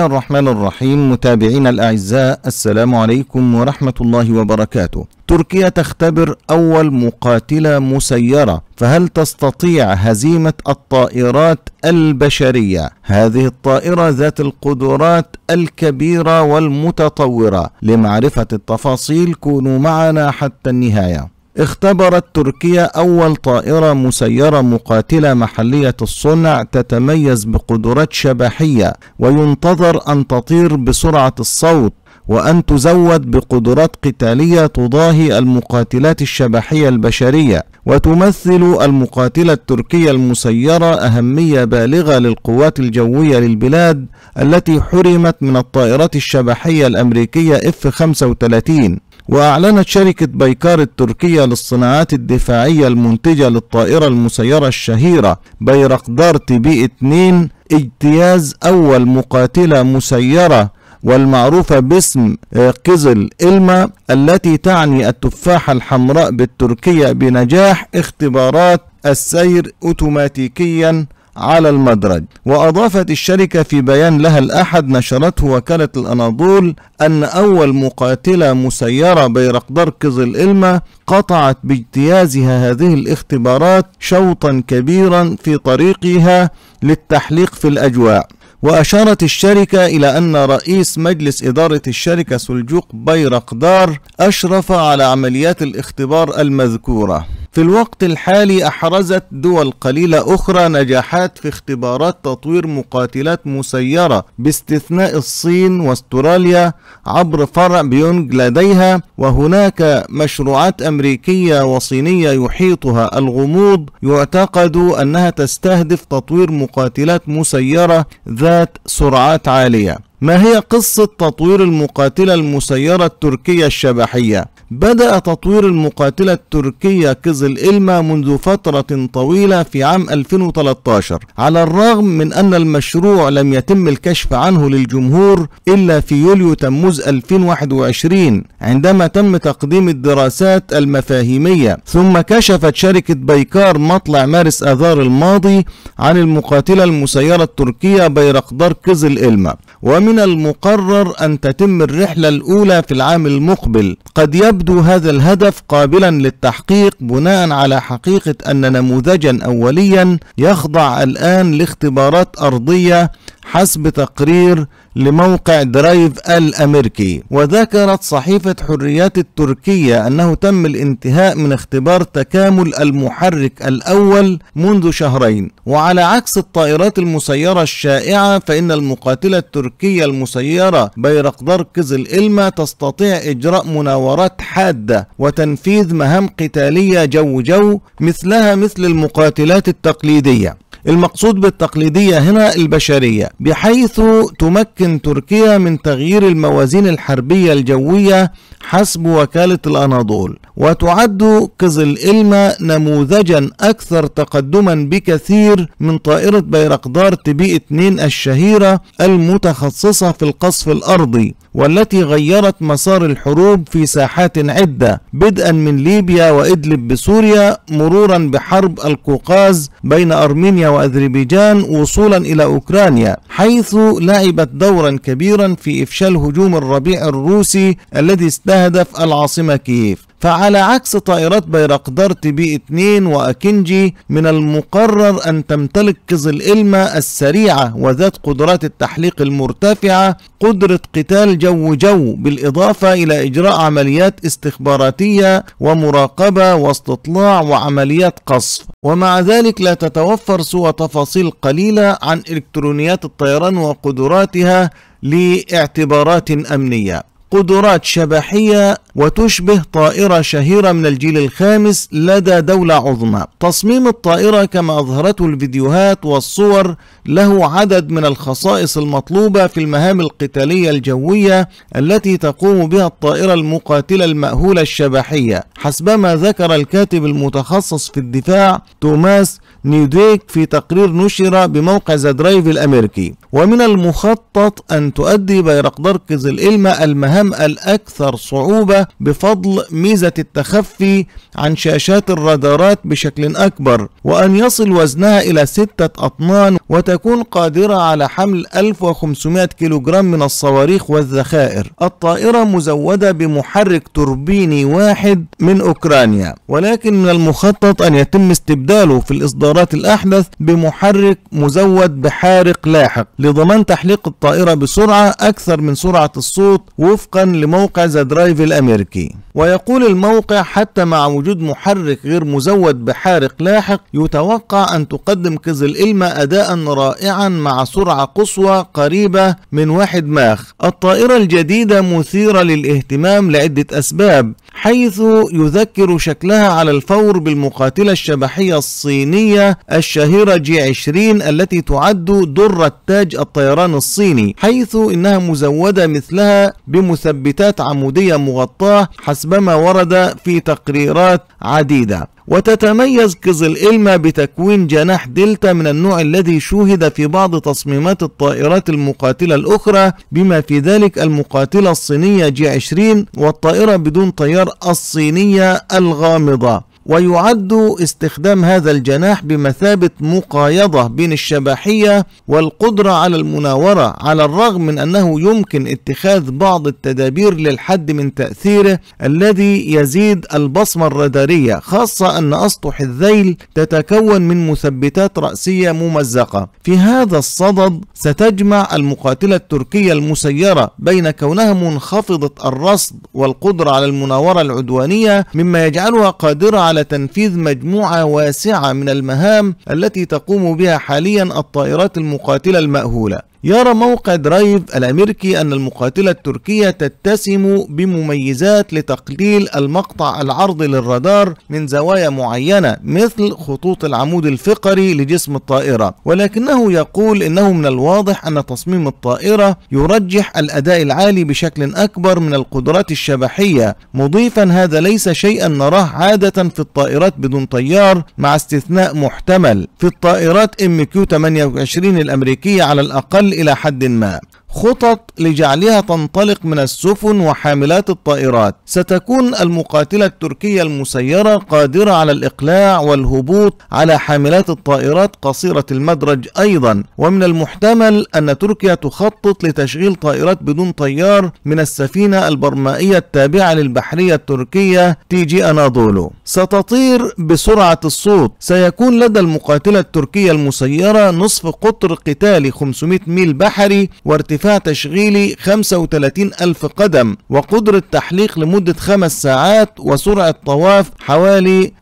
بسم الله الرحمن الرحيم متابعينا الأعزاء السلام عليكم ورحمة الله وبركاته تركيا تختبر أول مقاتلة مسيرة فهل تستطيع هزيمة الطائرات البشرية هذه الطائرة ذات القدرات الكبيرة والمتطورة لمعرفة التفاصيل كونوا معنا حتى النهاية اختبرت تركيا أول طائرة مسيرة مقاتلة محلية الصنع تتميز بقدرات شبحية وينتظر أن تطير بسرعة الصوت وأن تزود بقدرات قتالية تضاهي المقاتلات الشبحية البشرية وتمثل المقاتلة التركية المسيرة أهمية بالغة للقوات الجوية للبلاد التي حرمت من الطائرات الشبحية الأمريكية F-35 وأعلنت شركة بيكار التركية للصناعات الدفاعية المنتجة للطائرة المسيرة الشهيرة بيرقدار تي بي 2 اجتياز أول مقاتلة مسيرة والمعروفة باسم آه، قزل إلما التي تعني التفاحة الحمراء بالتركية بنجاح اختبارات السير أوتوماتيكيا على المدرج وأضافت الشركة في بيان لها الأحد نشرته وكالة الأناضول أن أول مقاتلة مسيرة بيرقدار قزل إلما قطعت باجتيازها هذه الاختبارات شوطا كبيرا في طريقها للتحليق في الأجواء وأشارت الشركة إلى أن رئيس مجلس إدارة الشركة سلجوق بيرقدار أشرف على عمليات الاختبار المذكورة في الوقت الحالي أحرزت دول قليلة أخرى نجاحات في اختبارات تطوير مقاتلات مسيرة باستثناء الصين واستراليا عبر فرع بيونج لديها وهناك مشروعات أمريكية وصينية يحيطها الغموض يعتقد أنها تستهدف تطوير مقاتلات مسيرة ذات سرعات عالية ما هي قصة تطوير المقاتلة المسيرة التركية الشبحية؟ بدأ تطوير المقاتلة التركية كزل إلما منذ فترة طويلة في عام 2013 على الرغم من أن المشروع لم يتم الكشف عنه للجمهور إلا في يوليو تموز 2021 عندما تم تقديم الدراسات المفاهيمية ثم كشفت شركة بيكار مطلع مارس آذار الماضي عن المقاتلة المسيرة التركية بيرقدار كزل إلما ومن المقرر أن تتم الرحلة الأولى في العام المقبل قد يبدو يبدو هذا الهدف قابلا للتحقيق بناء على حقيقة أن نموذجا أوليا يخضع الآن لاختبارات أرضية حسب تقرير لموقع درايف الأمريكي وذكرت صحيفة حريات التركية أنه تم الانتهاء من اختبار تكامل المحرك الأول منذ شهرين وعلى عكس الطائرات المسيرة الشائعة فإن المقاتلة التركية المسيرة بيرقدار كزل إلما تستطيع إجراء مناورات حادة وتنفيذ مهام قتالية جو جو مثلها مثل المقاتلات التقليدية المقصود بالتقليدية هنا البشرية بحيث تمكن تمكن تركيا من تغيير الموازين الحربية الجوية حسب وكالة الأناضول وتعد قزل إلما نموذجا أكثر تقدما بكثير من طائرة بيرقدار تبي 2 الشهيرة المتخصصة في القصف الأرضي والتي غيرت مسار الحروب في ساحات عدة بدءا من ليبيا وإدلب بسوريا مرورا بحرب القوقاز بين أرمينيا وأذربيجان وصولا إلى أوكرانيا حيث لعبت دورا كبيرا في إفشال هجوم الربيع الروسي الذي استهدف العاصمة كييف فعلى عكس طائرات بيرقدار تي بي 2 واكنجي من المقرر ان تمتلك قز الإلمة السريعة وذات قدرات التحليق المرتفعة قدرة قتال جو جو بالاضافة الى اجراء عمليات استخباراتية ومراقبة واستطلاع وعمليات قصف ومع ذلك لا تتوفر سوى تفاصيل قليلة عن الكترونيات الطيران وقدراتها لاعتبارات امنيه قدرات شبحيه وتشبه طائرة شهيرة من الجيل الخامس لدى دولة عظمى تصميم الطائرة كما أظهرته الفيديوهات والصور له عدد من الخصائص المطلوبة في المهام القتالية الجوية التي تقوم بها الطائرة المقاتلة المأهولة الشبحية حسبما ذكر الكاتب المتخصص في الدفاع توماس نيوديك في تقرير نشر بموقع ذا درايف الأمريكي ومن المخطط أن تؤدي بيرقدار قزل إلما المهام الأكثر صعوبة بفضل ميزة التخفي عن شاشات الرادارات بشكل أكبر وأن يصل وزنها إلى ستة أطنان وتكون قادرة على حمل 1500 كيلوغرام من الصواريخ والذخائر الطائرة مزودة بمحرك توربيني واحد من أوكرانيا ولكن من المخطط أن يتم استبداله في الإصدارات الأحدث بمحرك مزود بحارق لاحق لضمان تحليق الطائرة بسرعة أكثر من سرعة الصوت وفقا لموقع ذا درايف الأمريكي الأمريكي ويقول الموقع حتى مع وجود محرك غير مزود بحارق لاحق يتوقع أن تقدم كزل إلما أداء رائعا مع سرعة قصوى قريبة من واحد ماخ الطائرة الجديدة مثيرة للاهتمام لعدة أسباب حيث يذكر شكلها على الفور بالمقاتلة الشبحية الصينية الشهيرة جي 20 التي تعد درة تاج الطيران الصيني حيث إنها مزودة مثلها بمثبتات عمودية مغطاة حسبما ورد في تقريرات عديدة وتتميز كزل إلما بتكوين جناح دلتا من النوع الذي شوهد في بعض تصميمات الطائرات المقاتلة الأخرى بما في ذلك المقاتلة الصينية جي 20 والطائرة بدون طيار الصينية الغامضة ويعد استخدام هذا الجناح بمثابة مقايضة بين الشبحية والقدرة على المناورة على الرغم من أنه يمكن اتخاذ بعض التدابير للحد من تأثيره الذي يزيد البصمة الرادارية خاصة أن أسطح الذيل تتكون من مثبتات رأسية ممزقة في هذا الصدد ستجمع المقاتلة التركية المسيرة بين كونها منخفضة الرصد والقدرة على المناورة العدوانية مما يجعلها قادرة على على تنفيذ مجموعة واسعة من المهام التي تقوم بها حاليا الطائرات المقاتلة المأهولة يرى موقع درايف الأمريكي أن المقاتلة التركية تتسم بمميزات لتقليل المقطع العرضي للرادار من زوايا معينة مثل خطوط العمود الفقري لجسم الطائرة ولكنه يقول إنه من الواضح أن تصميم الطائرة يرجح الأداء العالي بشكل أكبر من القدرات الشبحية مضيفا هذا ليس شيئا نراه عادة في الطائرات بدون طيار مع استثناء محتمل في الطايرات ام كيو MQ-28 الأمريكية على الأقل إلى حد ما خطط لجعلها تنطلق من السفن وحاملات الطائرات ستكون المقاتلة التركية المسيرة قادرة على الإقلاع والهبوط على حاملات الطائرات قصيرة المدرج أيضا ومن المحتمل أن تركيا تخطط لتشغيل طائرات بدون طيار من السفينة البرمائية التابعة للبحرية التركية تي جي أناضولو ستطير بسرعة الصوت سيكون لدى المقاتلة التركية المسيرة نصف قطر قتالي 500 ميل بحري وارتفاع تشغيلي 35 ألف قدم وقدرة تحليق لمدة 5 ساعات وسرعة طواف حوالي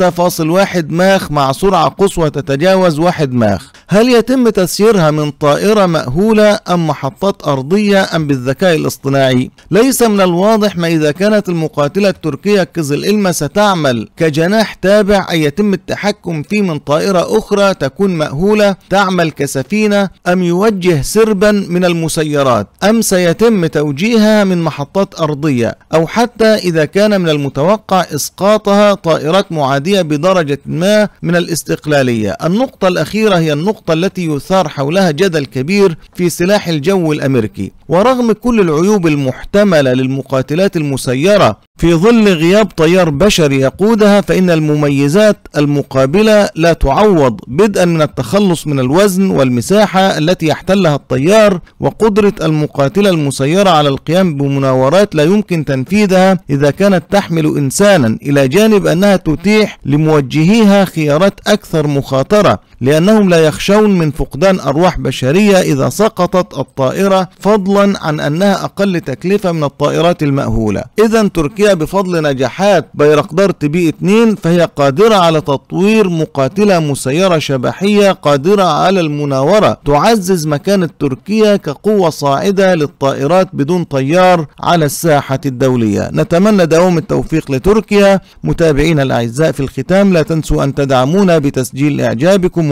6.1 ماخ مع سرعة قصوى تتجاوز 1 ماخ هل يتم تسييرها من طائرة مأهولة أم محطات أرضية أم بالذكاء الاصطناعي ليس من الواضح ما إذا كانت المقاتلة التركية كزل إلما ستعمل كجناح تابع أن يتم التحكم فيه من طائرة أخرى تكون مأهولة تعمل كسفينة أم يوجه سربا من المسلمين المسيرات أم سيتم توجيهها من محطات أرضية أو حتى إذا كان من المتوقع إسقاطها طائرات معادية بدرجة ما من الاستقلالية النقطة الأخيرة هي النقطة التي يثار حولها جدل كبير في سلاح الجو الأمريكي ورغم كل العيوب المحتملة للمقاتلات المسيرة في ظل غياب طيار بشري يقودها فإن المميزات المقابلة لا تعوض بدءا من التخلص من الوزن والمساحة التي يحتلها الطيار وقدرة المقاتلة المسيرة على القيام بمناورات لا يمكن تنفيذها إذا كانت تحمل إنسانا إلى جانب أنها تتيح لموجهيها خيارات أكثر مخاطرة لأنهم لا يخشون من فقدان أرواح بشرية إذا سقطت الطائرة فضلا عن أنها أقل تكلفة من الطائرات المأهولة إذا تركيا بفضل نجاحات بيرقدار تي بي 2 فهي قادرة على تطوير مقاتلة مسيرة شبحية قادرة على المناورة تعزز مكانة تركيا كقوة صاعدة للطائرات بدون طيار على الساحة الدولية نتمنى دوام التوفيق لتركيا متابعينا الأعزاء في الختام لا تنسوا أن تدعمونا بتسجيل إعجابكم